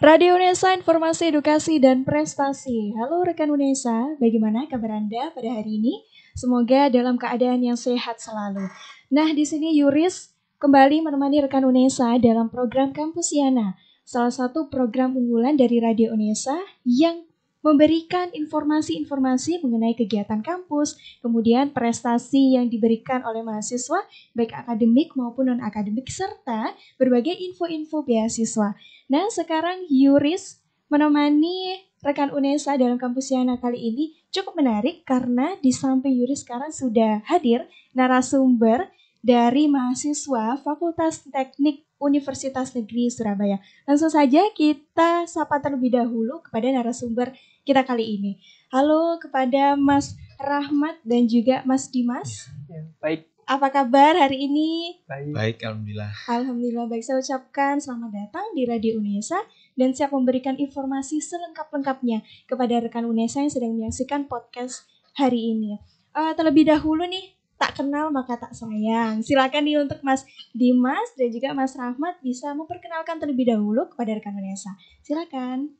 Radio Unesa Informasi Edukasi dan Prestasi. Halo rekan Unesa, bagaimana kabar Anda pada hari ini? Semoga dalam keadaan yang sehat selalu. Nah, di sini Yuris kembali menemani rekan Unesa dalam program Kampus Kampusiana, salah satu program unggulan dari Radio Unesa yang memberikan informasi-informasi mengenai kegiatan kampus, kemudian prestasi yang diberikan oleh mahasiswa baik akademik maupun non-akademik serta berbagai info-info beasiswa. Nah, sekarang Yuris menemani rekan UNESA dalam kampus Yana kali ini cukup menarik karena di samping Yuris sekarang sudah hadir narasumber dari mahasiswa Fakultas Teknik Universitas Negeri Surabaya. Langsung saja kita sapa terlebih dahulu kepada narasumber kita kali ini. Halo kepada Mas Rahmat dan juga Mas Dimas. Ya, baik. Apa kabar hari ini? Baik. Baik, alhamdulillah. Alhamdulillah baik. Saya ucapkan selamat datang di Radio Unesa dan siap memberikan informasi selengkap-lengkapnya kepada rekan Unesa yang sedang menyaksikan podcast hari ini. Uh, terlebih dahulu nih Tak kenal maka tak sayang. Silakan nih untuk Mas Dimas dan juga Mas Rahmat bisa memperkenalkan terlebih dahulu kepada rekan Vanessa. Silakan.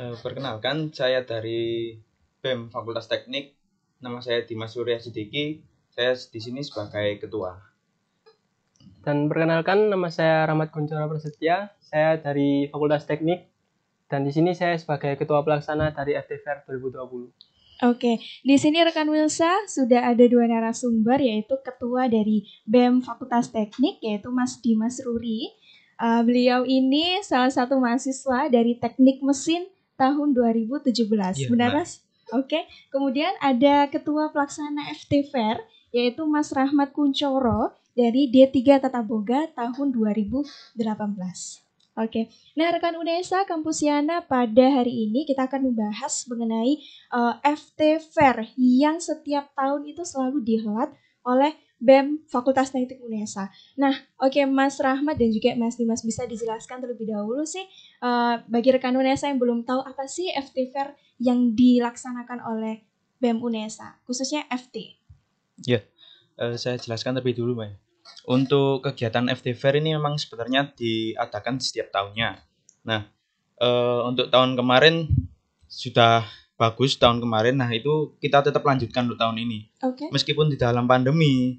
Eh, perkenalkan, saya dari BEM Fakultas Teknik. Nama saya Dimas Surya Sidiki. Saya di sini sebagai ketua. Dan perkenalkan, nama saya Rahmat Kuncora Prasetya. Saya dari Fakultas Teknik dan di sini saya sebagai ketua pelaksana dari FTVR 2020. Oke, di sini rekan Wilsa sudah ada dua narasumber yaitu ketua dari BEM Fakultas Teknik yaitu Mas Dimas Ruri. Uh, beliau ini salah satu mahasiswa dari Teknik Mesin tahun 2017. Ya, Benar, Mas? Oke. Kemudian ada ketua pelaksana FT Fair yaitu Mas Rahmat Kuncoro dari D3 Tata Boga tahun 2018. Oke. Nah, rekan UNESA Kampusiana pada hari ini kita akan membahas mengenai uh, eh, FT Fair yang setiap tahun itu selalu dihelat oleh BEM Fakultas Teknik UNESA. Nah, oke okay, Mas Rahmat dan juga Mas Dimas bisa dijelaskan terlebih dahulu sih uh, bagi rekan UNESA yang belum tahu apa sih FT Fair yang dilaksanakan oleh BEM UNESA, khususnya FT. Ya, yeah. uh, saya jelaskan terlebih dulu, Mbak untuk kegiatan FT Fair ini memang sebenarnya diadakan setiap tahunnya. Nah, e, untuk tahun kemarin sudah bagus tahun kemarin. Nah, itu kita tetap lanjutkan untuk tahun ini. Okay. Meskipun di dalam pandemi,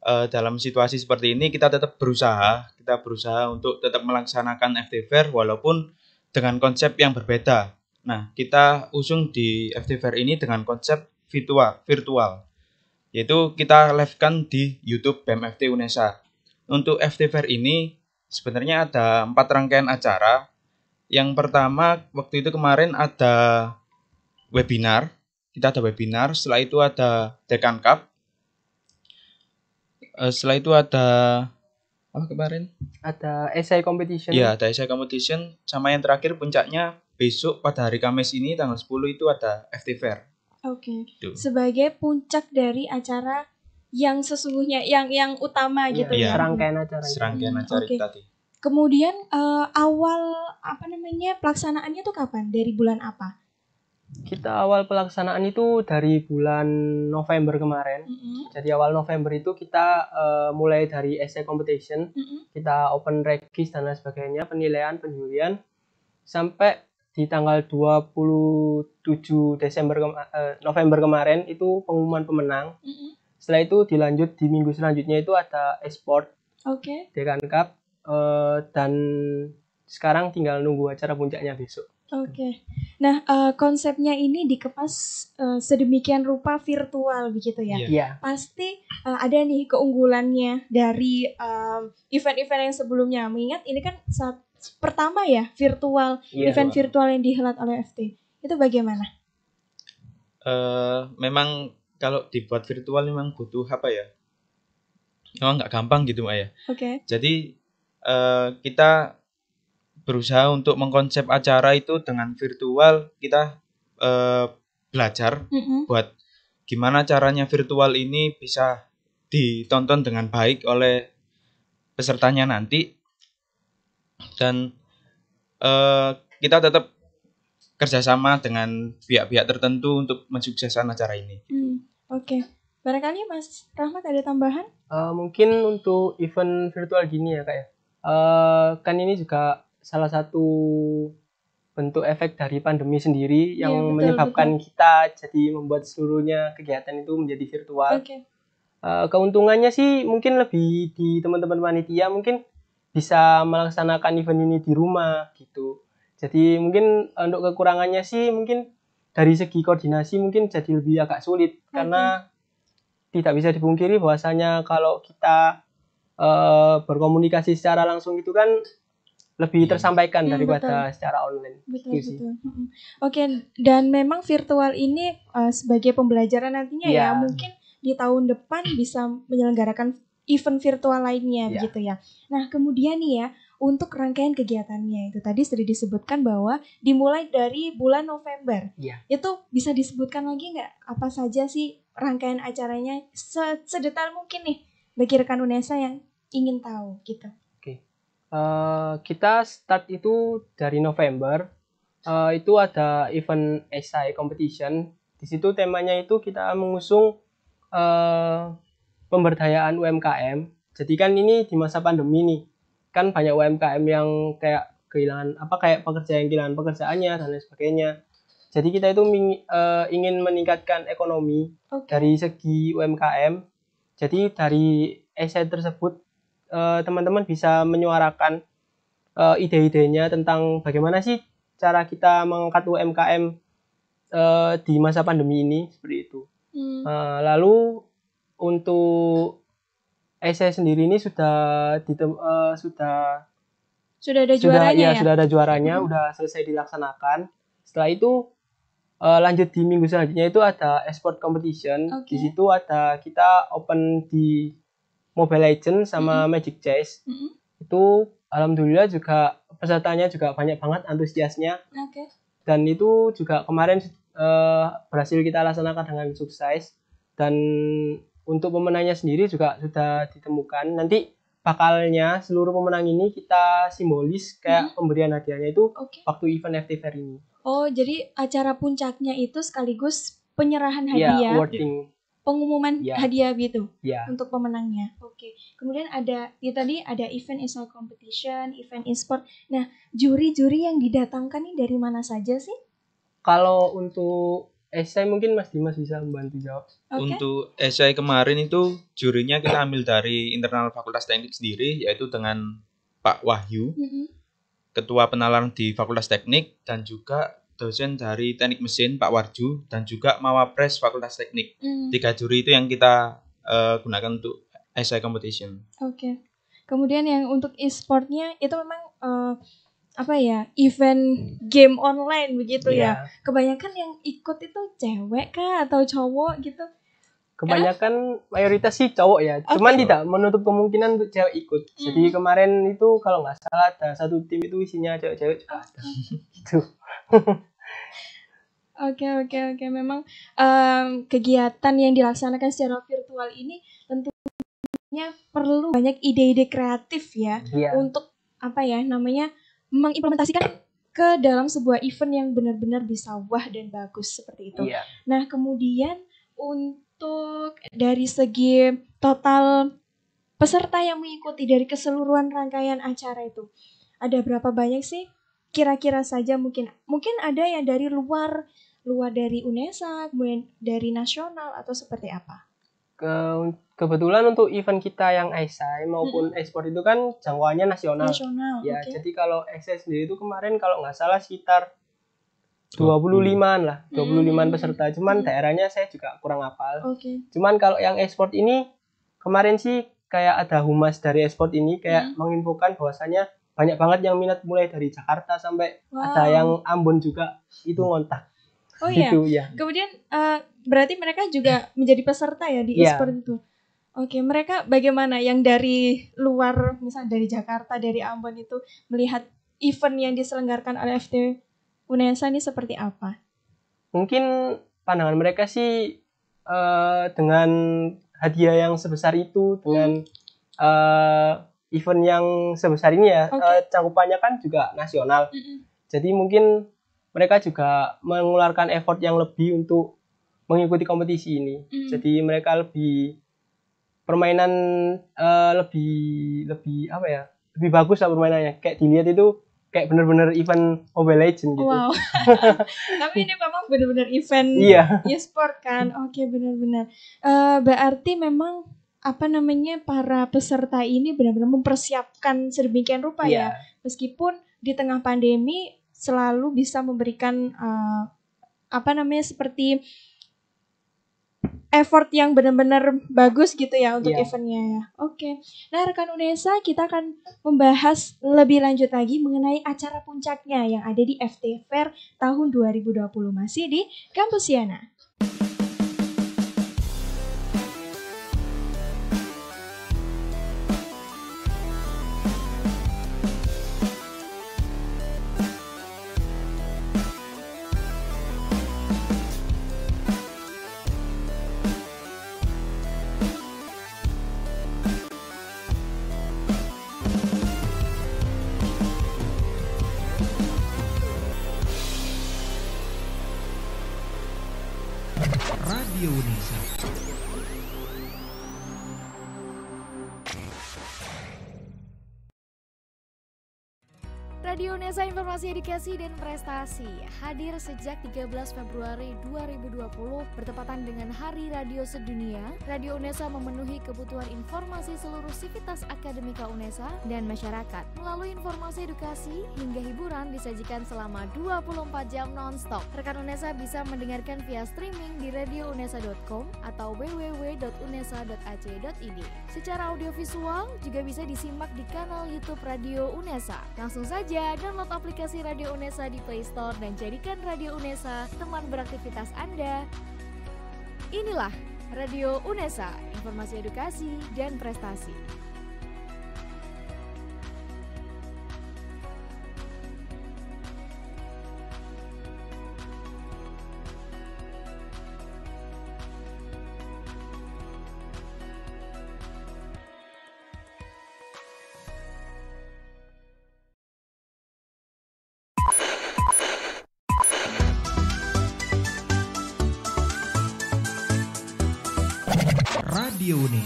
e, dalam situasi seperti ini kita tetap berusaha, kita berusaha untuk tetap melaksanakan FT Fair walaupun dengan konsep yang berbeda. Nah, kita usung di FT Fair ini dengan konsep virtual, virtual yaitu kita live-kan di YouTube BMFT Unesa. Untuk FT Fair ini sebenarnya ada empat rangkaian acara. Yang pertama waktu itu kemarin ada webinar, kita ada webinar, setelah itu ada Dekan Cup. Eh, setelah itu ada apa kemarin? Ada essay competition. Iya, ada essay competition sama yang terakhir puncaknya besok pada hari Kamis ini tanggal 10 itu ada FT Fair. Oke. Okay. Sebagai puncak dari acara yang sesungguhnya yang yang utama iya, gitu iya. ya. Serangkaian acara. Serangkaian hmm, acara hmm, okay. tadi. Kemudian uh, awal apa namanya pelaksanaannya tuh kapan? Dari bulan apa? Kita awal pelaksanaan itu dari bulan November kemarin. Mm -hmm. Jadi awal November itu kita uh, mulai dari essay competition, mm -hmm. kita open regis dan lain sebagainya, penilaian, penjurian, sampai di tanggal 27 Desember kema uh, November kemarin itu pengumuman pemenang. Mm -hmm. Setelah itu dilanjut di minggu selanjutnya itu ada esport. Oke. Okay. Dekan Cup uh, dan sekarang tinggal nunggu acara puncaknya besok. Oke. Okay. Nah, uh, konsepnya ini dikepas uh, sedemikian rupa virtual begitu ya. Iya. Yeah. Pasti uh, ada nih keunggulannya dari event-event uh, yang sebelumnya. Mengingat ini kan saat pertama ya virtual yeah, event wow. virtual yang dihelat oleh FT itu bagaimana? Uh, memang kalau dibuat virtual memang butuh apa ya? Memang nggak gampang gitu Maya. Oke. Okay. Jadi uh, kita berusaha untuk mengkonsep acara itu dengan virtual kita uh, belajar mm -hmm. buat gimana caranya virtual ini bisa ditonton dengan baik oleh pesertanya nanti dan uh, kita tetap kerjasama dengan pihak-pihak tertentu untuk mensukseskan acara ini. Hmm, Oke, okay. barangkali Mas Rahmat ada tambahan? Uh, mungkin untuk event virtual gini ya kak ya, uh, kan ini juga salah satu bentuk efek dari pandemi sendiri iya, yang yeah, betul, menyebabkan betul. kita jadi membuat seluruhnya kegiatan itu menjadi virtual. Okay. Uh, keuntungannya sih mungkin lebih di teman-teman panitia mungkin bisa melaksanakan event ini di rumah gitu. Jadi mungkin eh, untuk kekurangannya sih mungkin dari segi koordinasi mungkin jadi lebih agak sulit okay. karena tidak bisa dipungkiri bahwasanya kalau kita uh, berkomunikasi secara langsung itu kan lebih iya. tersampaikan yeah, daripada betul. secara online. Betul gitu betul. Sih. Oke, dan memang virtual ini uh, sebagai pembelajaran nantinya yeah. ya iya. mungkin di tahun depan bisa menyelenggarakan event virtual lainnya yeah. begitu ya. Nah, kemudian nih ya untuk rangkaian kegiatannya itu tadi sudah disebutkan bahwa dimulai dari bulan November. Yeah. Itu bisa disebutkan lagi nggak apa saja sih rangkaian acaranya sedetail mungkin nih bagi rekan Unesa yang ingin tahu gitu. Oke. Okay. Uh, eh, kita start itu dari November. Uh, itu ada event essay competition. Di situ temanya itu kita mengusung uh, pemberdayaan UMKM. Jadi kan ini di masa pandemi nih, kan banyak UMKM yang kayak kehilangan apa kayak pekerja yang kehilangan pekerjaannya dan lain sebagainya. Jadi kita itu e, ingin meningkatkan ekonomi okay. dari segi UMKM. Jadi dari essay tersebut eh, teman-teman bisa menyuarakan uh, ide-idenya tentang bagaimana sih cara kita mengangkat UMKM uh, di masa pandemi ini seperti itu. Hmm. Uh, lalu untuk esai eh, sendiri ini sudah ditem, uh, sudah sudah ada sudah, juaranya ya, ya sudah ada juaranya hmm. udah selesai dilaksanakan setelah itu uh, lanjut di minggu selanjutnya itu ada esport competition okay. di situ ada kita open di Mobile legend sama -hmm. Magic Chess -hmm. itu alhamdulillah juga pesertanya juga banyak banget antusiasnya okay. dan itu juga kemarin uh, berhasil kita laksanakan dengan sukses dan untuk pemenangnya sendiri juga sudah ditemukan. Nanti bakalnya seluruh pemenang ini kita simbolis kayak hmm. pemberian hadiahnya itu okay. waktu event FT Fair ini. Oh, jadi acara puncaknya itu sekaligus penyerahan iya, hadiah. Yeah, awarding. Pengumuman yeah. hadiah gitu yeah. untuk pemenangnya. Oke. Okay. Kemudian ada ya tadi ada event esports competition, event esports Nah, juri-juri yang didatangkan nih dari mana saja sih? Kalau untuk esai mungkin Mas Dimas bisa membantu jawab. Okay. Untuk esai kemarin itu jurinya kita ambil dari internal Fakultas Teknik sendiri yaitu dengan Pak Wahyu, mm -hmm. Ketua Penalaran di Fakultas Teknik dan juga dosen dari Teknik Mesin Pak Warju dan juga Mawapres Fakultas Teknik. Mm. Tiga juri itu yang kita uh, gunakan untuk esai competition. Oke. Okay. Kemudian yang untuk e-sportnya itu memang uh, apa ya event hmm. game online begitu yeah. ya iya. kebanyakan yang ikut itu cewek kah atau cowok gitu kebanyakan eh? mayoritas sih cowok ya okay. Oh, cuman tidak menutup kemungkinan untuk cewek ikut mm. jadi hmm. kemarin itu kalau nggak salah ada satu tim itu isinya cewek-cewek juga oh, ada gitu Oke oke oke memang um, kegiatan yang dilaksanakan secara virtual ini tentunya perlu banyak ide-ide kreatif ya yeah. untuk apa ya namanya mengimplementasikan ke dalam sebuah event yang benar-benar bisa wah dan bagus seperti itu. Iya. Nah, kemudian untuk dari segi total peserta yang mengikuti dari keseluruhan rangkaian acara itu, ada berapa banyak sih? Kira-kira saja mungkin mungkin ada yang dari luar luar dari UNESA, kemudian dari nasional atau seperti apa? ke kebetulan untuk event kita yang ISAI maupun hmm. ekspor itu kan jangkauannya nasional. Nasional. Ya, okay. jadi kalau ISAI sendiri itu kemarin kalau nggak salah sekitar 25-an lah, 25-an mm. hmm. peserta. Cuman daerahnya saya juga kurang hafal. Okay. Cuman kalau yang ekspor ini kemarin sih kayak ada humas dari ekspor ini kayak hmm. menginfokan bahwasanya banyak banget yang minat mulai dari Jakarta sampai wow. ada yang Ambon juga itu ngontak. Oh iya. gitu, iya. Ya. Kemudian uh, berarti mereka juga menjadi peserta ya di iya. e-sport itu. Oke, mereka bagaimana yang dari luar, misalnya dari Jakarta, dari Ambon itu melihat event yang diselenggarakan oleh FT UNESA ini seperti apa? Mungkin pandangan mereka sih uh, dengan hadiah yang sebesar itu, dengan hmm. uh, event yang sebesar ini ya, okay. uh, cangkupannya kan juga nasional. Mm -mm. Jadi mungkin mereka juga mengeluarkan effort yang lebih untuk mengikuti kompetisi ini. Mm. Jadi mereka lebih permainan uh, lebih lebih apa ya? Lebih bagus lah permainannya. Kayak dilihat itu kayak bener-bener event Mobile Legend gitu. Wow. Tapi ini memang bener-bener event iya. e-sport kan. Oke, okay, bener-bener. Uh, berarti memang apa namanya para peserta ini benar-benar mempersiapkan sedemikian rupa yeah. ya. Iya. Meskipun di tengah pandemi selalu bisa memberikan uh, apa namanya seperti effort yang benar-benar bagus gitu ya untuk yeah. eventnya ya. Oke. Okay. Nah rekan Unesa kita akan membahas lebih lanjut lagi mengenai acara puncaknya yang ada di FT Fair tahun 2020 masih di Kampus Siana. Jasa Informasi Edukasi dan Prestasi hadir sejak 13 Februari 2020 bertepatan dengan Hari Radio Sedunia. Radio UNESA memenuhi kebutuhan informasi seluruh sivitas akademika UNESA dan masyarakat. Melalui informasi edukasi hingga hiburan disajikan selama 24 jam nonstop. Rekan UNESA bisa mendengarkan via streaming di radiounesa.com atau www.unesa.ac.id. Secara audiovisual juga bisa disimak di kanal YouTube Radio UNESA. Langsung saja download download aplikasi Radio Unesa di Play Store dan jadikan Radio Unesa teman beraktivitas Anda. Inilah Radio Unesa, informasi edukasi dan prestasi.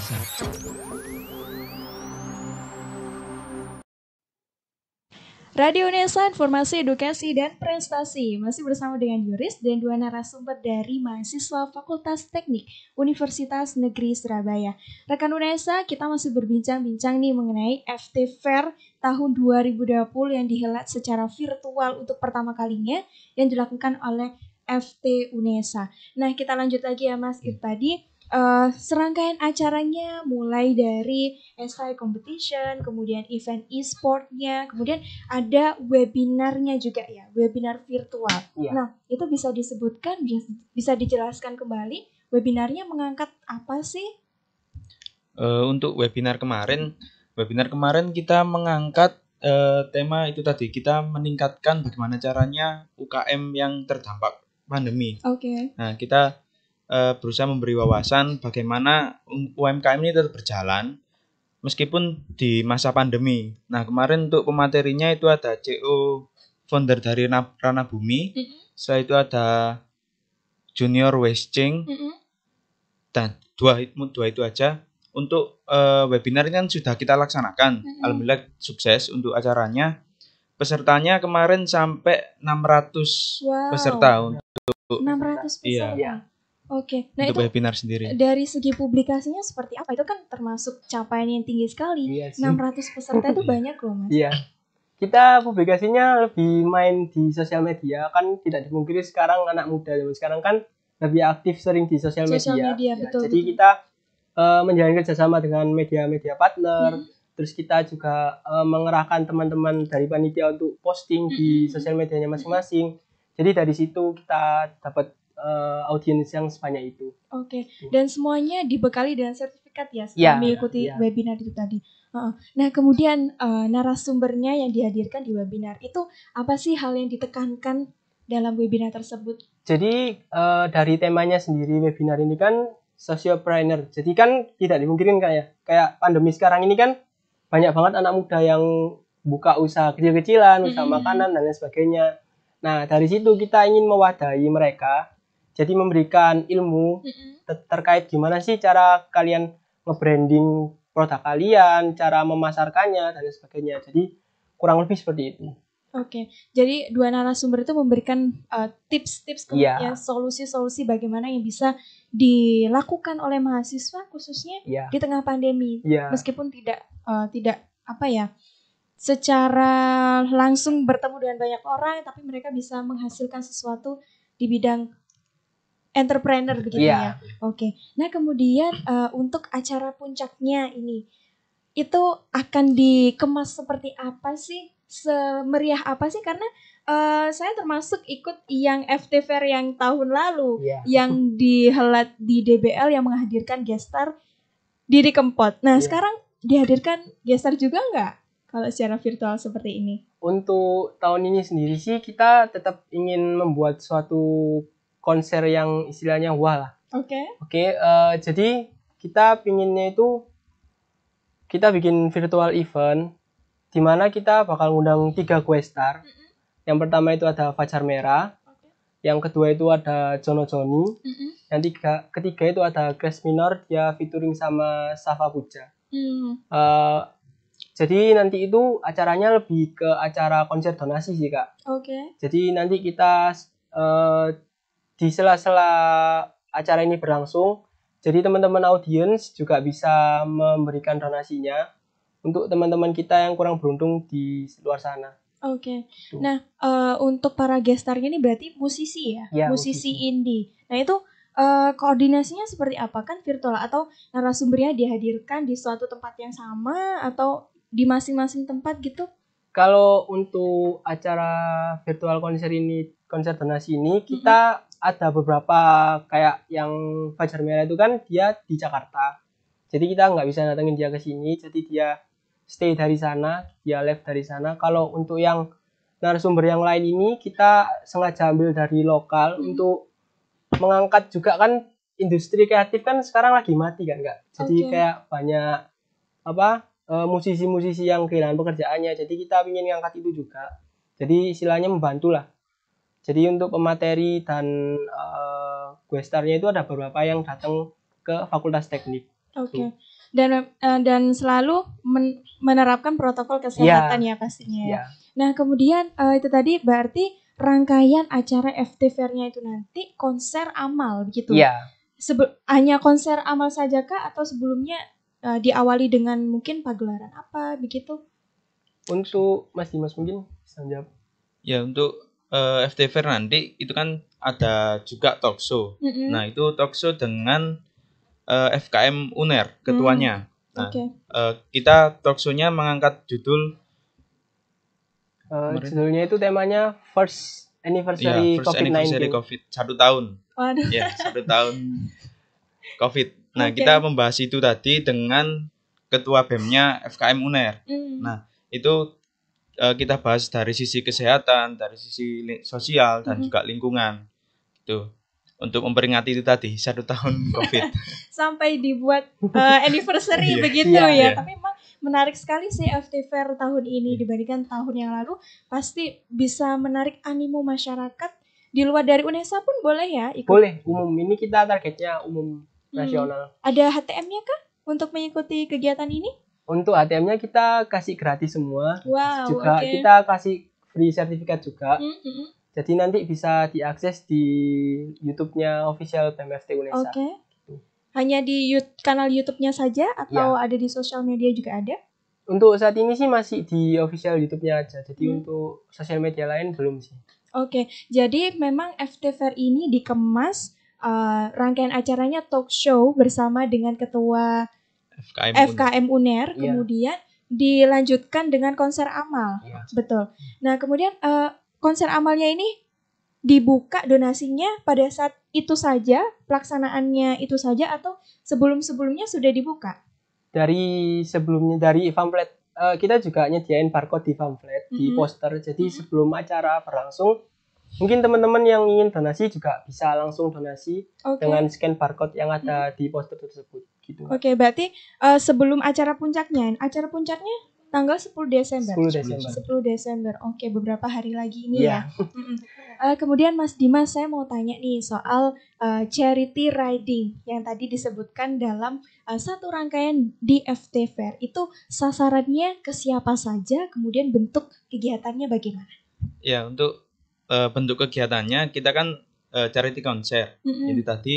biasa. Radio Unesa Informasi Edukasi dan Prestasi masih bersama dengan Yuris dan dua narasumber dari mahasiswa Fakultas Teknik Universitas Negeri Surabaya. Rekan Unesa, kita masih berbincang-bincang nih mengenai FT Fair tahun 2020 yang dihelat secara virtual untuk pertama kalinya yang dilakukan oleh FT Unesa. Nah, kita lanjut lagi ya Mas Ir tadi uh, serangkaian acaranya mulai dari SKI competition, kemudian event e-sportnya, kemudian ada webinarnya juga ya, webinar virtual. Yeah. Nah, itu bisa disebutkan, bisa dijelaskan kembali webinarnya mengangkat apa sih? Uh, untuk webinar kemarin, webinar kemarin kita mengangkat uh, tema itu tadi, kita meningkatkan bagaimana caranya UKM yang terdampak pandemi. Oke. Okay. Nah, kita uh, berusaha memberi wawasan bagaimana UMKM ini tetap berjalan meskipun di masa pandemi. Nah kemarin untuk pematerinya itu ada CEO founder dari Rana Bumi, mm -hmm. setelah itu ada Junior Westing mm -hmm. dan dua dua itu aja. Untuk uh, webinar ini kan sudah kita laksanakan, mm -hmm. alhamdulillah sukses untuk acaranya. Pesertanya kemarin sampai 600 wow. peserta untuk 600 peserta. Iya. Oke, okay. nah itu webinar sendiri. Dari segi publikasinya seperti apa? Itu kan termasuk capaian yang tinggi sekali. Iya 600 peserta itu banyak loh, Mas. Iya. Kita publikasinya lebih main di sosial media, kan tidak dipungkiri sekarang anak muda zaman sekarang kan lebih aktif sering di sosial media. Social media ya, betul, jadi betul. kita uh, menjalin kerjasama dengan media-media partner. Hmm. Terus kita juga uh, mengerahkan teman-teman dari panitia untuk posting hmm. di sosial medianya hmm. masing-masing. Hmm. Jadi dari situ kita dapat uh, audiens yang sebanyak itu. Oke, okay. dan semuanya dibekali dengan sertifikat ya setelah ya, mengikuti ya. webinar itu tadi. nah, kemudian uh, narasumbernya yang dihadirkan di webinar itu apa sih hal yang ditekankan dalam webinar tersebut? Jadi uh, dari temanya sendiri webinar ini kan sociopreneur. Jadi kan tidak dimungkinkan kayak kayak pandemi sekarang ini kan banyak banget anak muda yang buka usaha kecil-kecilan, usaha mm -hmm. makanan dan lain sebagainya. Nah, dari situ kita ingin mewadahi mereka jadi memberikan ilmu terkait gimana sih cara kalian nge-branding produk kalian, cara memasarkannya dan sebagainya. Jadi kurang lebih seperti itu. Oke, jadi dua narasumber itu memberikan tips-tips uh, yeah. solusi-solusi bagaimana yang bisa dilakukan oleh mahasiswa khususnya yeah. di tengah pandemi, yeah. meskipun tidak uh, tidak apa ya secara langsung bertemu dengan banyak orang, tapi mereka bisa menghasilkan sesuatu di bidang entrepreneur iya. begitu yeah. ya. Oke. Okay. Nah, kemudian uh, untuk acara puncaknya ini itu akan dikemas seperti apa sih? Semeriah apa sih? Karena uh, saya termasuk ikut yang FT Fair yang tahun lalu yeah. yang dihelat di DBL yang menghadirkan gestar Didi Kempot. Nah, yeah. sekarang dihadirkan gestar juga nggak kalau secara virtual seperti ini? Untuk tahun ini sendiri sih kita tetap ingin membuat suatu konser yang istilahnya wah lah. Oke. Okay. Oke, okay, uh, eh, jadi kita pinginnya itu kita bikin virtual event di mana kita bakal ngundang tiga questar. Mm -hmm. Yang pertama itu ada Fajar Merah, okay. yang kedua itu ada Jono Joni, mm -hmm. yang tiga, ketiga itu ada Grace Minor, dia featuring sama Safa Puja. Mm. Uh, jadi nanti itu acaranya lebih ke acara konser donasi sih kak. Oke. Okay. Jadi nanti kita uh, di sela-sela acara ini berlangsung. Jadi teman-teman audiens juga bisa memberikan donasinya untuk teman-teman kita yang kurang beruntung di luar sana. Oke. Okay. Nah, uh, untuk para gestarnya ini berarti musisi ya? ya musisi, musisi indie. Nah, itu uh, koordinasinya seperti apa kan virtual atau narasumbernya dihadirkan di suatu tempat yang sama atau di masing-masing tempat gitu? Kalau untuk acara virtual konser ini konser donasi ini kita mm -hmm ada beberapa kayak yang Fajar Merah itu kan dia di Jakarta. Jadi kita nggak bisa datengin dia ke sini. Jadi dia stay dari sana, dia live dari sana. Kalau untuk yang narasumber yang lain ini kita sengaja ambil dari lokal hmm. untuk mengangkat juga kan industri kreatif kan sekarang lagi mati kan nggak. Jadi okay. kayak banyak apa e, musisi-musisi yang kehilangan pekerjaannya. Jadi kita ingin mengangkat itu juga. Jadi istilahnya membantu lah jadi untuk pemateri dan uh, eh, guestarnya itu ada beberapa yang datang ke Fakultas Teknik. Oke. Okay. Dan uh, dan selalu men menerapkan protokol kesehatan yeah. ya pastinya. Yeah. Ya. Nah, kemudian uh, itu tadi berarti rangkaian acara FT nya itu nanti konser amal begitu. Iya. Yeah. hanya konser amal saja kah atau sebelumnya uh, diawali dengan mungkin pagelaran apa begitu? Untuk Mas Dimas mungkin bisa jawab. Ya, untuk uh, eh, FTV nanti itu kan ada juga show. Mm -hmm. Nah itu talk show dengan uh, eh, FKM Uner ketuanya. Mm. Nah okay. uh, eh, kita show-nya mengangkat judul. Uh, judulnya itu temanya first anniversary yeah, first COVID-19. Anniversary COVID satu tahun. Waduh. Oh, ya yeah, satu tahun COVID. Nah okay. kita membahas itu tadi dengan ketua BEM-nya FKM Uner. Mm. Nah itu uh, kita bahas dari sisi kesehatan, dari sisi sosial dan mm -hmm. juga lingkungan. tuh gitu. Untuk memperingati itu tadi satu tahun COVID. Sampai dibuat uh, anniversary yeah. begitu yeah, ya. Yeah. Tapi memang menarik sekali sih FT Fair tahun ini yeah. dibandingkan tahun yang lalu. Pasti bisa menarik animo masyarakat di luar dari UNESA pun boleh ya ikut. Boleh, umum ini kita targetnya umum hmm. nasional. Ada HTM-nya kah untuk mengikuti kegiatan ini? untuk ATM-nya kita kasih gratis semua. Wow, juga okay. kita kasih free sertifikat juga. Mm -hmm. Jadi nanti bisa diakses di YouTube-nya official PMFT Unesa. Oke. Okay. Gitu. Hanya di YouTube, kanal YouTube-nya saja atau ya. ada di sosial media juga ada? Untuk saat ini sih masih di official YouTube-nya aja. Jadi hmm. untuk sosial media lain belum sih. Oke, okay. jadi memang FT Fair ini dikemas uh, rangkaian acaranya talk show bersama dengan ketua FKM, FKM UNER, iya. kemudian dilanjutkan dengan konser amal. Iya. Betul. Nah, kemudian uh, konser amalnya ini dibuka donasinya pada saat itu saja, pelaksanaannya itu saja atau sebelum-sebelumnya sudah dibuka? Dari sebelumnya dari pamflet uh, eh, kita juga nyediain barcode di pamflet, mm -hmm. di mm-hmm. poster. Jadi mm -hmm. sebelum acara berlangsung mungkin teman-teman yang ingin donasi juga bisa langsung donasi okay. dengan scan barcode yang ada -hmm. di poster tersebut gitu. Oke, okay, berarti uh, sebelum acara puncaknya, acara puncaknya tanggal 10 Desember. 10 Desember. 10 Desember. Oke, okay, beberapa hari lagi ini yeah. ya. uh, kemudian Mas Dimas, saya mau tanya nih soal uh, charity riding yang tadi disebutkan dalam uh, satu rangkaian di FT Fair. Itu sasarannya ke siapa saja, kemudian bentuk kegiatannya bagaimana? Ya, untuk uh, bentuk kegiatannya kita kan uh, charity concert. Mm -hmm. Jadi tadi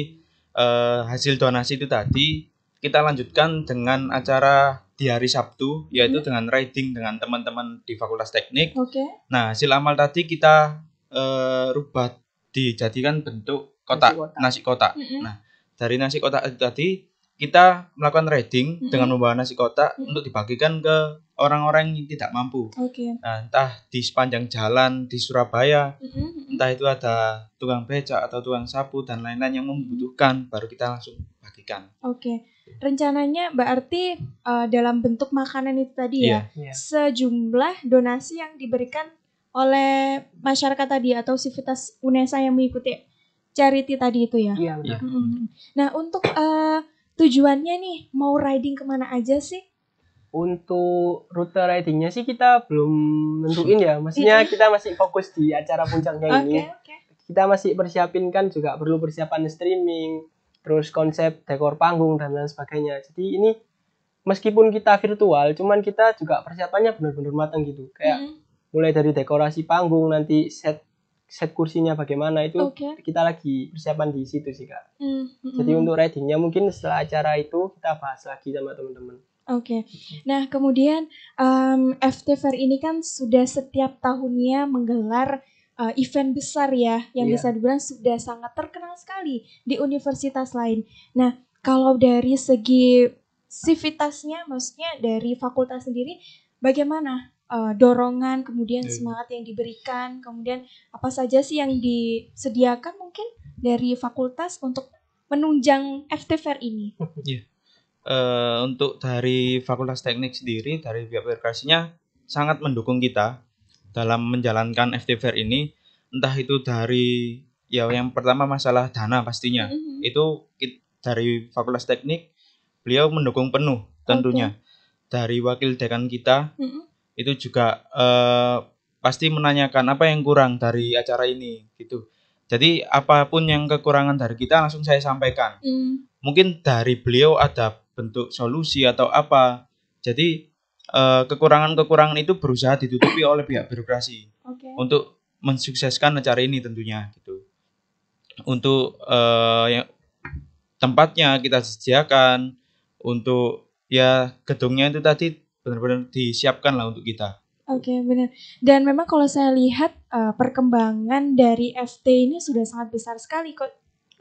uh, hasil donasi itu tadi kita lanjutkan dengan acara di hari Sabtu yaitu hmm. dengan riding dengan teman-teman di Fakultas Teknik. Oke. Okay. Nah, hasil amal tadi kita uh, rubah dijadikan bentuk kotak nasi kotak. Mm -hmm. Nah, dari nasi kotak tadi kita melakukan riding mm -hmm. dengan membawa nasi kotak mm -hmm. untuk dibagikan ke orang-orang yang tidak mampu. Okay. Nah, entah di sepanjang jalan di Surabaya, mm -hmm. entah itu ada tukang becak atau tukang sapu dan lain-lain yang membutuhkan, baru kita langsung bagikan. Oke. Okay rencananya berarti uh, dalam bentuk makanan itu tadi ya yeah, yeah. sejumlah donasi yang diberikan oleh masyarakat tadi atau sivitas UNESA yang mengikuti charity tadi itu ya. Iya benar. Iya. hmm Nah untuk uh, tujuannya nih mau riding kemana aja sih? Untuk rute ridingnya sih kita belum tentuin ya. Maksudnya kita masih fokus di acara puncaknya okay, ini. Okay. Kita masih persiapin kan juga perlu persiapan streaming terus konsep dekor panggung dan lain sebagainya jadi ini meskipun kita virtual cuman kita juga persiapannya benar-benar matang gitu kayak hmm. mulai dari dekorasi panggung nanti set set kursinya bagaimana itu okay. kita lagi persiapan di situ sih kak. Mm -hmm. Jadi hmm. untuk readingnya mungkin setelah acara itu kita bahas lagi sama teman-teman. Oke, okay. nah kemudian um, FT Fair ini kan sudah setiap tahunnya menggelar uh, event besar ya yang yeah. bisa dibilang sudah sangat terkenal sekali di universitas lain. Nah, kalau dari segi sivitasnya maksudnya dari fakultas sendiri bagaimana uh, dorongan kemudian yeah. semangat yang diberikan kemudian apa saja sih yang disediakan mungkin dari fakultas untuk menunjang FTVR ini? Yeah. Iya. Uh, untuk dari Fakultas Teknik sendiri dari pihak perkasinya sangat mendukung kita dalam menjalankan FT Fair ini entah itu dari ya yang pertama masalah dana pastinya mm-hmm. itu dari Fakultas Teknik beliau mendukung penuh tentunya okay. dari wakil dekan kita mm-hmm. itu juga uh, pasti menanyakan apa yang kurang dari acara ini gitu jadi apapun yang kekurangan dari kita langsung saya sampaikan mm. mungkin dari beliau ada bentuk solusi atau apa jadi Eh, kekurangan-kekurangan itu berusaha ditutupi oleh pihak birokrasi okay. untuk mensukseskan acara ini tentunya gitu. Untuk uh, yang tempatnya kita sediakan untuk ya gedungnya itu tadi benar-benar disiapkan lah untuk kita. Oke okay, benar. Dan memang kalau saya lihat uh, perkembangan dari FT ini sudah sangat besar sekali kok.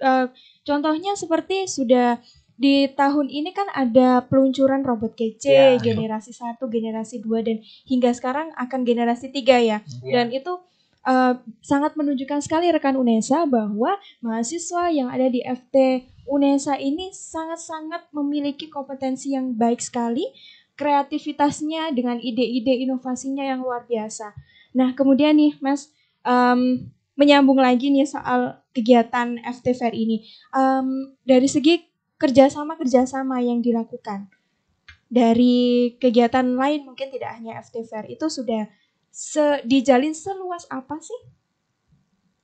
Uh, contohnya seperti sudah di tahun ini kan ada peluncuran robot kece ya, ya. generasi 1, generasi 2 dan hingga sekarang akan generasi 3 ya. ya. Dan itu uh, sangat menunjukkan sekali rekan UNESA bahwa mahasiswa yang ada di FT UNESA ini sangat-sangat memiliki kompetensi yang baik sekali, kreativitasnya dengan ide-ide inovasinya yang luar biasa. Nah, kemudian nih, Mas, um, menyambung lagi nih soal kegiatan FT Fair ini. Um, dari segi kerjasama-kerjasama yang dilakukan dari kegiatan lain mungkin tidak hanya FTVR itu sudah se dijalin seluas apa sih?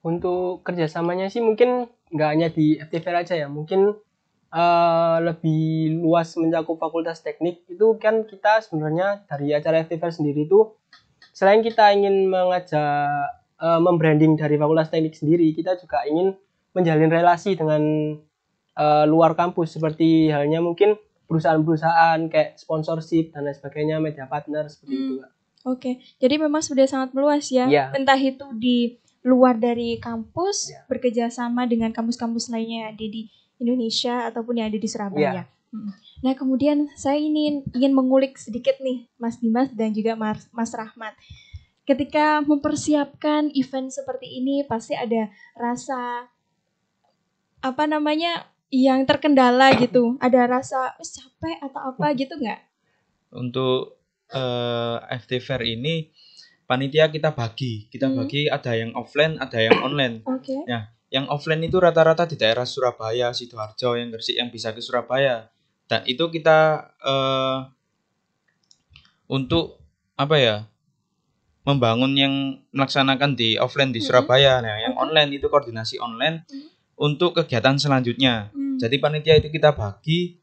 Untuk kerjasamanya sih mungkin nggak hanya di FTVR aja ya, mungkin uh, lebih luas mencakup fakultas teknik itu kan kita sebenarnya dari acara FTVR sendiri itu selain kita ingin mengajak uh, membranding dari fakultas teknik sendiri, kita juga ingin menjalin relasi dengan uh, luar kampus seperti halnya mungkin perusahaan-perusahaan kayak sponsorship dan lain sebagainya media partner seperti hmm. itu Oke, okay. jadi memang sudah sangat meluas ya. Yeah. Entah itu di luar dari kampus yeah. Iya. sama dengan kampus-kampus lainnya yang ada di Indonesia ataupun yang ada di Surabaya. Yeah. Hmm. Nah, kemudian saya ingin ingin mengulik sedikit nih Mas Dimas dan juga Mas, Mas Rahmat. Ketika mempersiapkan event seperti ini pasti ada rasa apa namanya yang terkendala gitu? Ada rasa capek atau apa gitu nggak? Untuk uh, eh, FT Fair ini panitia kita bagi, kita hmm. bagi ada yang offline, ada yang online. Oke. Okay. Ya, nah, yang offline itu rata-rata di daerah Surabaya, sidoarjo, yang Gresik, yang bisa ke Surabaya. Dan itu kita uh, untuk apa ya? membangun yang melaksanakan di offline di hmm. Surabaya. -hmm. Nah, yang online itu koordinasi online. -hmm untuk kegiatan selanjutnya. Hmm. Jadi panitia itu kita bagi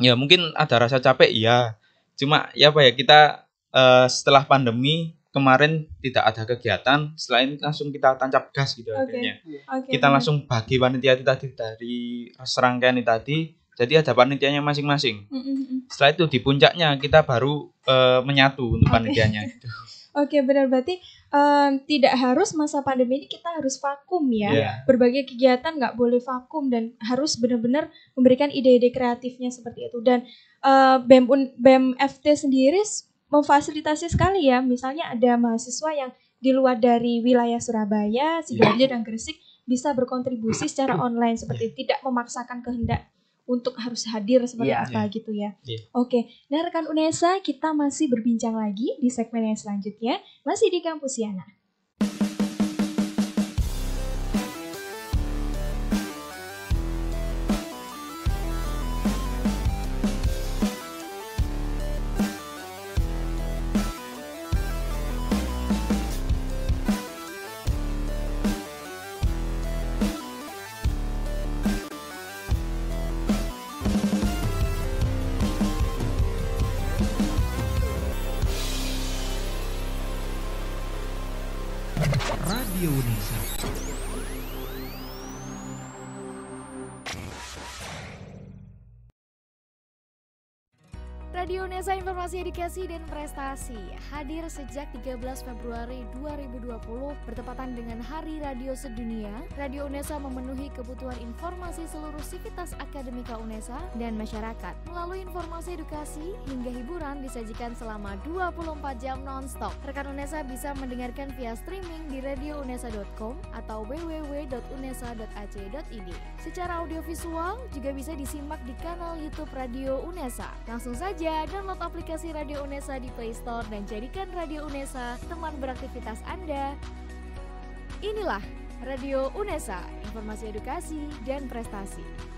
ya mungkin ada rasa capek iya. Cuma ya apa ya kita uh, setelah pandemi kemarin tidak ada kegiatan selain langsung kita tancap gas gitu okay. akhirnya. Okay. Kita langsung bagi panitia itu tadi dari serangkaian itu tadi. Jadi ada panitianya masing-masing. Mm -hmm. Setelah itu di puncaknya kita baru uh, menyatu untuk okay. panitianya gitu. Oke, okay, benar berarti um, tidak harus masa pandemi ini kita harus vakum ya. Yeah. Berbagai kegiatan nggak boleh vakum dan harus benar-benar memberikan ide-ide kreatifnya seperti itu. Dan uh, BEM BEM FT sendiri memfasilitasi sekali ya. Misalnya ada mahasiswa yang di luar dari wilayah Surabaya, Sidoarjo yeah. dan Gresik bisa berkontribusi secara iya. online seperti tidak memaksakan kehendak untuk harus hadir seperti yeah. apa yeah. gitu ya. Yeah. Oke, okay. nah rekan Unesa kita masih berbincang lagi di segmen yang selanjutnya masih di kampus Yana. Unesa Informasi Edukasi dan Prestasi hadir sejak 13 Februari 2020 bertepatan dengan Hari Radio Sedunia. Radio Unesa memenuhi kebutuhan informasi seluruh sivitas akademika Unesa dan masyarakat. Melalui informasi edukasi hingga hiburan disajikan selama 24 jam nonstop. Rekan Unesa bisa mendengarkan via streaming di radiounesa.com atau www.unesa.ac.id. Secara audiovisual juga bisa disimak di kanal YouTube Radio Unesa. Langsung saja download aplikasi Radio Unesa di Play Store dan jadikan Radio Unesa teman beraktivitas Anda. Inilah Radio Unesa, informasi edukasi dan prestasi.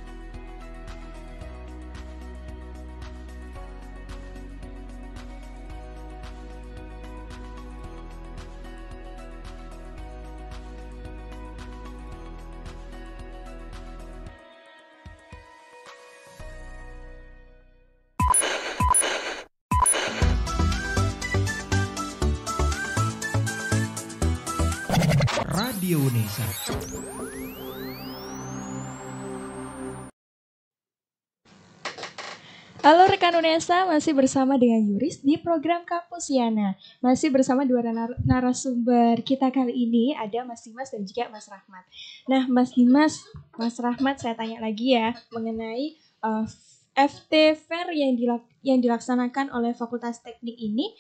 Indonesia masih bersama dengan Yuris di program Kampus Yana. Masih bersama dua nar narasumber kita kali ini ada Mas Dimas dan juga Mas Rahmat. Nah, Mas Dimas, Mas Rahmat saya tanya lagi ya mengenai uh, eh, FT Fair yang dilak yang dilaksanakan oleh Fakultas Teknik ini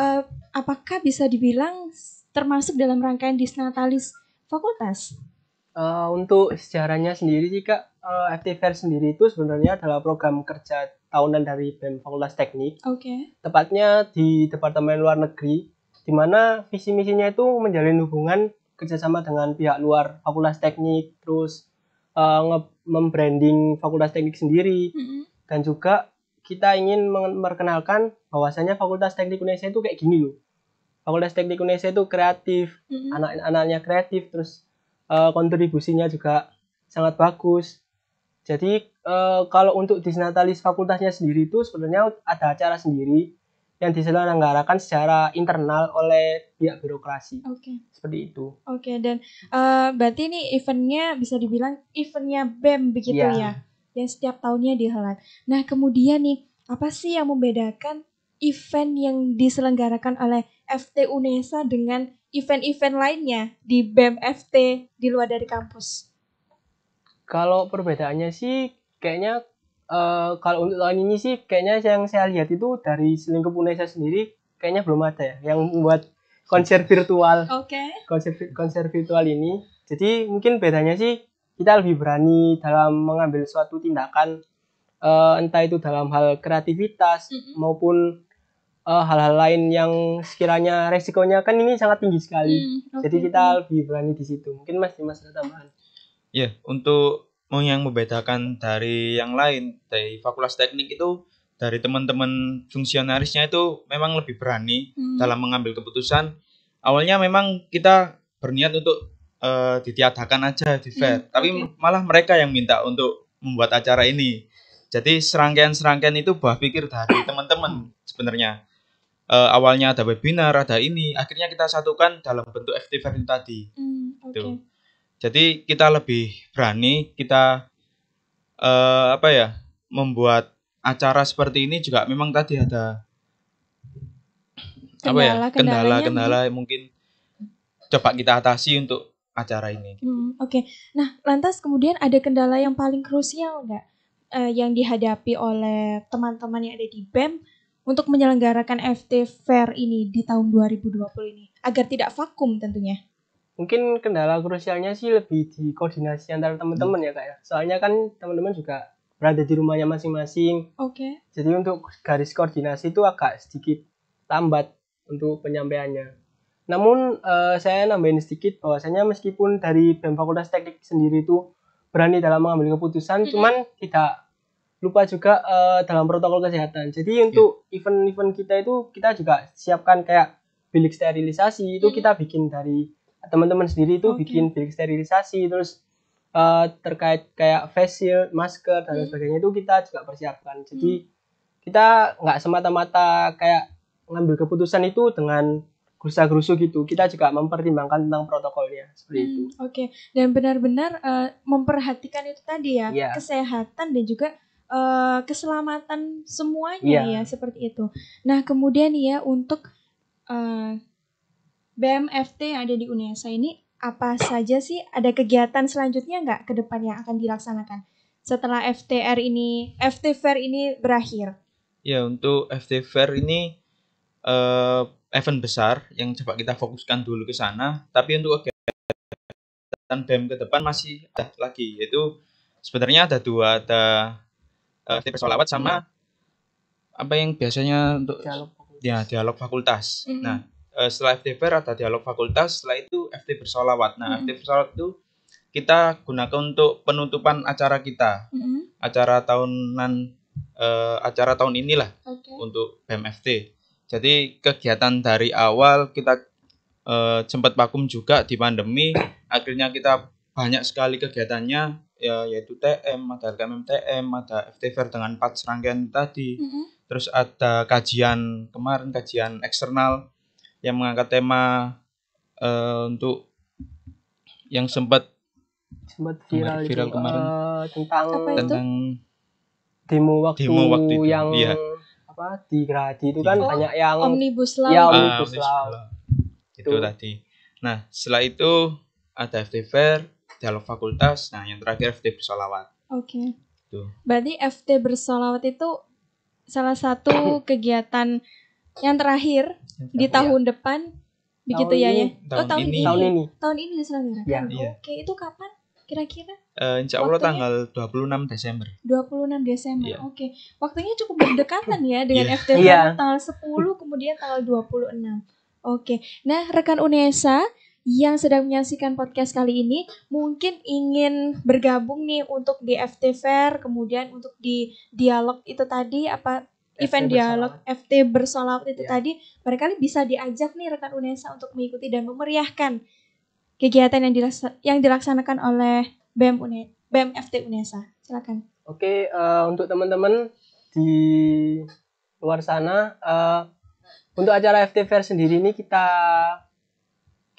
uh, apakah bisa dibilang termasuk dalam rangkaian disnatalis fakultas? uh, untuk sejarahnya sendiri sih kak uh, eh, FT sendiri itu sebenarnya adalah program kerja tahunan dari BEM Fakultas Teknik. Oke. Okay. Tepatnya di Departemen Luar Negeri, di mana visi misinya itu menjalin hubungan kerjasama dengan pihak luar Fakultas Teknik, terus uh, membranding Fakultas Teknik sendiri, mm -hmm. dan juga kita ingin memperkenalkan bahwasannya Fakultas Teknik Indonesia itu kayak gini loh. Fakultas Teknik Indonesia itu kreatif, mm -hmm. anak-anaknya kreatif, terus uh, kontribusinya juga sangat bagus. Jadi eh, kalau untuk disnatalis fakultasnya sendiri itu sebenarnya ada acara sendiri yang diselenggarakan secara internal oleh pihak birokrasi. Oke. Okay. Seperti itu. Oke, okay, dan uh, berarti ini eventnya bisa dibilang eventnya BEM begitu yeah. ya, yang setiap tahunnya dihelat. Nah, kemudian nih, apa sih yang membedakan event yang diselenggarakan oleh FT UNESA dengan event-event lainnya di BMFT e di luar dari kampus? Kalau perbedaannya sih kayaknya uh, kalau untuk tahun ini sih kayaknya yang saya lihat itu dari lingkup Unesa sendiri kayaknya belum ada ya yang membuat konser virtual. Oke. Okay. Konser konser virtual ini. Jadi mungkin bedanya sih kita lebih berani dalam mengambil suatu tindakan uh, entah itu dalam hal kreativitas mm -hmm. maupun Eh, hal-hal uh, lain yang sekiranya resikonya kan ini sangat tinggi sekali. Hmm, okay. Jadi kita lebih berani di situ. Mungkin Mas Dimas ada tambahan. Ya, yeah, untuk yang membedakan dari yang lain dari fakultas teknik itu dari teman-teman fungsionarisnya itu memang lebih berani hmm. dalam mengambil keputusan. Awalnya memang kita berniat untuk uh, ditiadakan aja di hmm, fair, hmm, tapi okay. malah mereka yang minta untuk membuat acara ini. Jadi serangkaian-serangkaian itu buah pikir dari teman-teman sebenarnya uh, awalnya ada webinar, ada ini, akhirnya kita satukan dalam bentuk festival yang tadi. Mm, okay. gitu. Jadi kita lebih berani, kita uh, apa ya, membuat acara seperti ini juga memang tadi ada kendala, apa ya, kendala-kendala mungkin coba kita atasi untuk acara ini. Mm, Oke, okay. nah lantas kemudian ada kendala yang paling krusial nggak eh, yang dihadapi oleh teman-teman yang ada di BEM? untuk menyelenggarakan FT Fair ini di tahun 2020 ini agar tidak vakum tentunya? Mungkin kendala krusialnya sih lebih di koordinasi antara teman-teman hmm. ya kak ya. Soalnya kan teman-teman juga berada di rumahnya masing-masing. Oke. Okay. Jadi untuk garis koordinasi itu agak sedikit lambat untuk penyampaiannya. Namun uh, saya nambahin sedikit bahwasanya meskipun dari BEM Fakultas Teknik sendiri itu berani dalam mengambil keputusan, -hmm. cuman tidak lupa juga uh, dalam protokol kesehatan. Jadi iya. untuk event-event yeah. kita itu kita juga siapkan kayak bilik sterilisasi itu hmm. kita bikin dari teman-teman sendiri itu okay. bikin bilik sterilisasi terus uh, terkait kayak face shield, masker dan yeah. Hmm. sebagainya itu kita juga persiapkan. Jadi yeah. Hmm. kita nggak semata-mata kayak ngambil keputusan itu dengan gerusa-gerusu gitu. Kita juga mempertimbangkan tentang protokolnya seperti hmm, itu. Oke, okay. dan benar-benar uh, memperhatikan itu tadi ya, yeah. kesehatan dan juga Eh, keselamatan semuanya yeah. ya seperti itu. Nah kemudian ya untuk uh, eh, BMFT yang ada di UNESA ini apa saja sih ada kegiatan selanjutnya nggak ke depan yang akan dilaksanakan setelah FTR ini FT Fair ini berakhir? Ya untuk FT Fair ini uh, event besar yang coba kita fokuskan dulu ke sana. Tapi untuk kegiatan BEM ke depan masih ada lagi yaitu sebenarnya ada dua ada uh, eh, tipe solawat sama hmm. apa yang biasanya untuk dialog fakultas. ya dialog fakultas hmm. nah uh, setelah FTP ada dialog fakultas setelah itu FT bersolawat nah hmm. FT bersolawat itu kita gunakan untuk penutupan acara kita hmm. acara tahunan uh, acara tahun inilah okay. untuk BMFT jadi kegiatan dari awal kita uh, vakum juga di pandemi akhirnya kita banyak sekali kegiatannya ya yaitu TM, ada LKM MTM, ada FTVR dengan empat serangkaian tadi. Mm -hmm. Terus ada kajian kemarin kajian eksternal yang mengangkat tema uh, untuk yang sempat sempat viral, kemarin, viral eh, itu, kemarin uh, tentang tentang demo waktu, demo waktu itu. yang iya. apa di Gradi itu kan oh, banyak yang oh, omnibus law ya omnibus, ah, omnibus law, Itu. tadi nah setelah itu ada FTVR dialog fakultas, nah yang terakhir FT bersolawat. Oke. Okay. Berarti FT bersolawat itu salah satu kegiatan yang terakhir, yang di ya. tahun ya. depan, begitu ya ya? Tahun oh tahun ini. Tahun ini. Tahun ini Ya. ya? Iya, oke, iya. okay. itu kapan? Kira-kira? Uh, insya Allah Waktunya? tanggal 26 Desember. 26 Desember. Yeah. Oke. Okay. Waktunya cukup berdekatan ya dengan yeah. FT yeah. tanggal 10 kemudian tanggal 26. Oke. Okay. Nah, rekan Unesa, yang sedang menyaksikan podcast kali ini mungkin ingin bergabung nih untuk di FT Fair, kemudian untuk di dialog itu tadi apa event dialog FT bersolawat itu ya. tadi barangkali bisa diajak nih rekan UNESA untuk mengikuti dan memeriahkan kegiatan yang, yang dilaksanakan oleh BEM UNE BEM FT UNESA. Silakan. Oke, uh, untuk teman-teman di luar sana uh, untuk acara FT Fair sendiri ini kita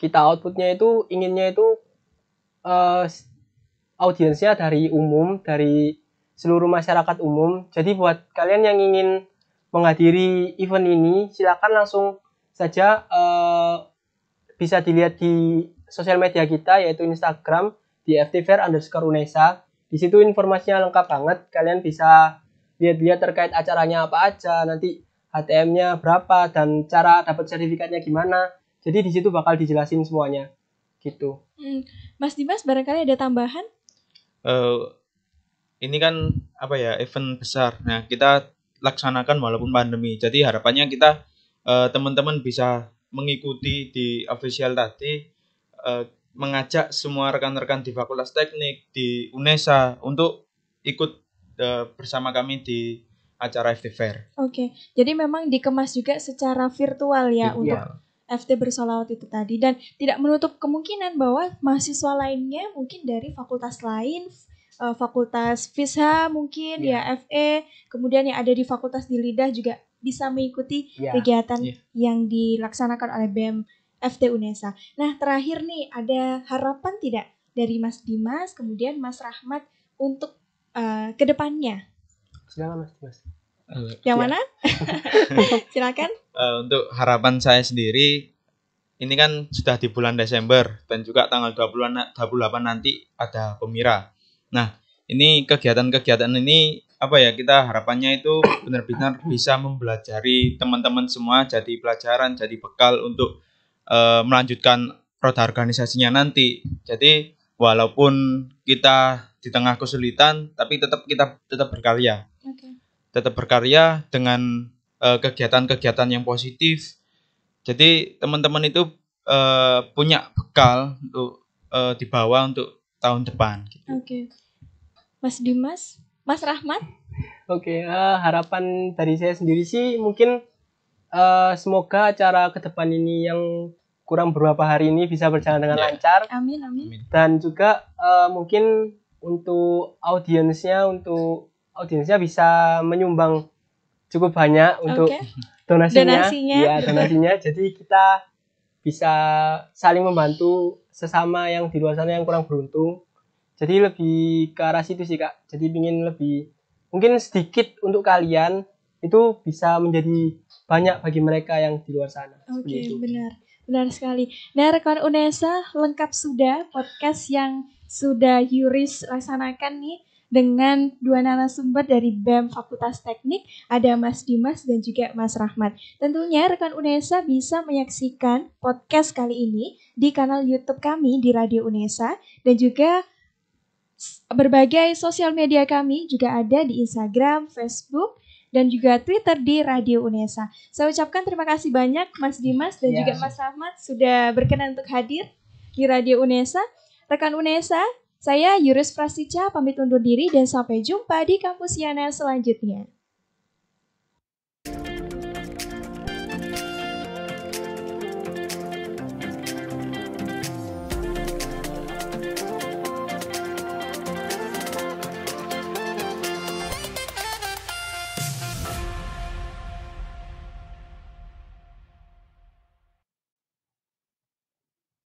kita outputnya itu inginnya itu uh, audiensnya dari umum dari seluruh masyarakat umum jadi buat kalian yang ingin menghadiri event ini silakan langsung saja uh, bisa dilihat di sosial media kita yaitu Instagram di ftfair underscore unesa di situ informasinya lengkap banget kalian bisa lihat-lihat terkait acaranya apa aja nanti HTM-nya berapa dan cara dapat sertifikatnya gimana jadi di situ bakal dijelasin semuanya gitu. Hmm. Mas Dimas barangkali ada tambahan? Uh, ini kan apa ya event besar. Nah kita laksanakan walaupun pandemi. Jadi harapannya kita eh, teman-teman uh, bisa mengikuti di official tadi uh, mengajak semua rekan-rekan di Fakultas Teknik di UNESA untuk ikut uh, bersama kami di acara FT Fair. Oke, okay. jadi memang dikemas juga secara virtual ya virtual. untuk FT bersolawat itu tadi dan tidak menutup kemungkinan bahwa mahasiswa lainnya mungkin dari fakultas lain e, fakultas FISHA mungkin yeah. ya FE kemudian yang ada di fakultas di lidah juga bisa mengikuti yeah. kegiatan yeah. yang dilaksanakan oleh BEM FT UNESA. Nah, terakhir nih ada harapan tidak dari Mas Dimas kemudian Mas Rahmat untuk uh, e, kedepannya? Silakan Mas Dimas. Yang mana? Silakan. Uh, untuk harapan saya sendiri ini kan sudah di bulan Desember dan juga tanggal 20 28 nanti ada pemira. Nah, ini kegiatan-kegiatan ini apa ya kita harapannya itu benar-benar bisa mempelajari teman-teman semua jadi pelajaran, jadi bekal untuk uh, melanjutkan roda organisasinya nanti. Jadi walaupun kita di tengah kesulitan tapi tetap kita tetap berkarya. Okay tetap berkarya dengan eh, kegiatan-kegiatan uh, yang positif. Jadi teman-teman itu uh, punya bekal untuk uh, dibawa untuk tahun depan. Gitu. Oke, okay. Mas Dimas, Mas Rahmat. Oke, okay, uh, harapan dari saya sendiri sih mungkin uh, semoga acara ke depan ini yang kurang beberapa hari ini bisa berjalan dengan ya. lancar. Amin, amin. Dan juga uh, mungkin untuk audiensnya, untuk audiensnya bisa menyumbang cukup banyak untuk okay. donasinya. donasinya. Ya, donasinya. Jadi kita bisa saling membantu sesama yang di luar sana yang kurang beruntung. Jadi lebih ke arah situ sih kak. Jadi ingin lebih mungkin sedikit untuk kalian itu bisa menjadi banyak bagi mereka yang di luar sana. Oke okay, benar benar sekali. Nah rekan Unesa lengkap sudah podcast yang sudah Yuris laksanakan nih dengan dua narasumber dari BEM Fakultas Teknik, ada Mas Dimas dan juga Mas Rahmat. Tentunya rekan UNESA bisa menyaksikan podcast kali ini di kanal YouTube kami di Radio UNESA dan juga berbagai sosial media kami juga ada di Instagram, Facebook, dan juga Twitter di Radio UNESA. Saya ucapkan terima kasih banyak Mas Dimas dan ya. juga Mas Rahmat sudah berkenan untuk hadir di Radio UNESA. Rekan UNESA, saya Yuris Prasica pamit undur diri dan sampai jumpa di kampus Yana selanjutnya.